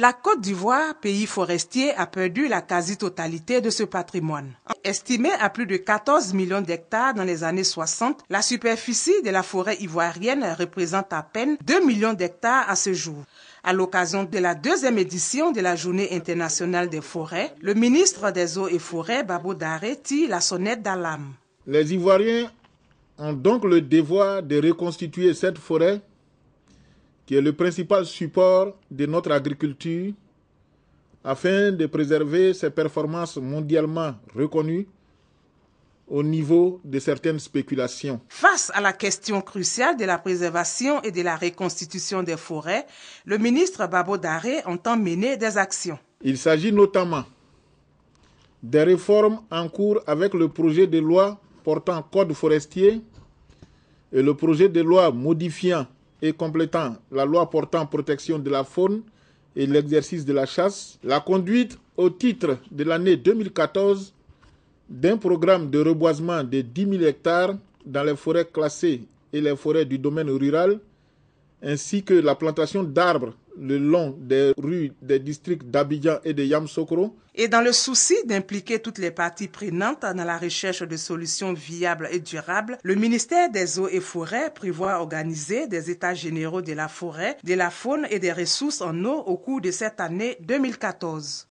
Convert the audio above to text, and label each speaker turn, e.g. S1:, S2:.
S1: La Côte d'Ivoire, pays forestier, a perdu la quasi-totalité de ce patrimoine. Estimée à plus de 14 millions d'hectares dans les années 60, la superficie de la forêt ivoirienne représente à peine 2 millions d'hectares à ce jour. À l'occasion de la deuxième édition de la Journée internationale des forêts, le ministre des Eaux et Forêts, Babo Daré, tire la sonnette d'alarme.
S2: Les Ivoiriens ont donc le devoir de reconstituer cette forêt qui est le principal support de notre agriculture, afin de préserver ses performances mondialement reconnues au niveau de certaines spéculations.
S1: Face à la question cruciale de la préservation et de la reconstitution des forêts, le ministre Babo Daré entend mener des actions.
S2: Il s'agit notamment des réformes en cours avec le projet de loi portant code forestier et le projet de loi modifiant et complétant la loi portant protection de la faune et l'exercice de la chasse, la conduite au titre de l'année 2014 d'un programme de reboisement de 10 000 hectares dans les forêts classées et les forêts du domaine rural, ainsi que la plantation d'arbres le long des rues des districts d'Abidjan et de Yamsokro. Et dans le souci d'impliquer toutes les
S1: parties prenantes dans la recherche de solutions viables et durables, le ministère des Eaux et Forêts prévoit organiser des états généraux de la forêt, de la faune et des ressources en eau au cours de cette année 2014.